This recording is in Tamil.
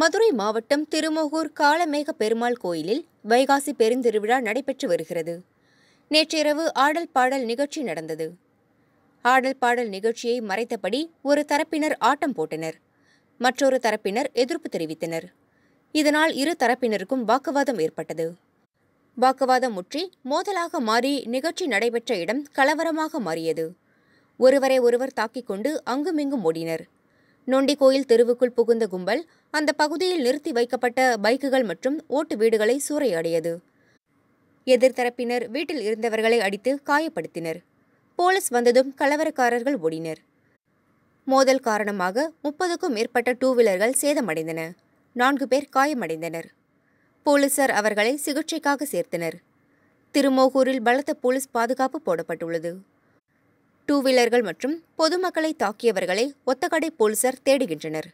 மதுரை மாவட்டம் திருமோகூர் காலமேக பெருமாள் கோயிலில் வைகாசி பெருந்திருவிழா நடைபெற்று வருகிறது நேற்றிரவு ஆடல் பாடல் நிகழ்ச்சி நடந்தது ஆடல் பாடல் நிகழ்ச்சியை மறைத்தபடி ஒரு தரப்பினர் ஆட்டம் போட்டனர் மற்றொரு தரப்பினர் எதிர்ப்பு தெரிவித்தனர் இதனால் இரு தரப்பினருக்கும் வாக்குவாதம் ஏற்பட்டது வாக்குவாதம் முற்றி மோதலாக மாறி நிகழ்ச்சி நடைபெற்ற இடம் கலவரமாக மாறியது ஒருவரை ஒருவர் தாக்கிக் கொண்டு அங்குமிங்கும் ஓடினர் கோயில் தெருவுக்குள் புகுந்த கும்பல் அந்த பகுதியில் நிறுத்தி வைக்கப்பட்ட பைக்குகள் மற்றும் ஓட்டு வீடுகளை சூறையாடியது எதிர்த்தரப்பினர் வீட்டில் இருந்தவர்களை அடித்து காயப்படுத்தினர் போலீஸ் வந்ததும் கலவரக்காரர்கள் ஓடினர் மோதல் காரணமாக முப்பதுக்கும் மேற்பட்ட டூ வீலர்கள் சேதமடைந்தன நான்கு பேர் காயமடைந்தனர் போலீசார் அவர்களை சிகிச்சைக்காக சேர்த்தனர் திருமோகூரில் பலத்த போலீஸ் பாதுகாப்பு போடப்பட்டுள்ளது டூ வீலர்கள் மற்றும் பொதுமக்களை தாக்கியவர்களை ஒத்தகடை போலீசார் தேடுகின்றனர்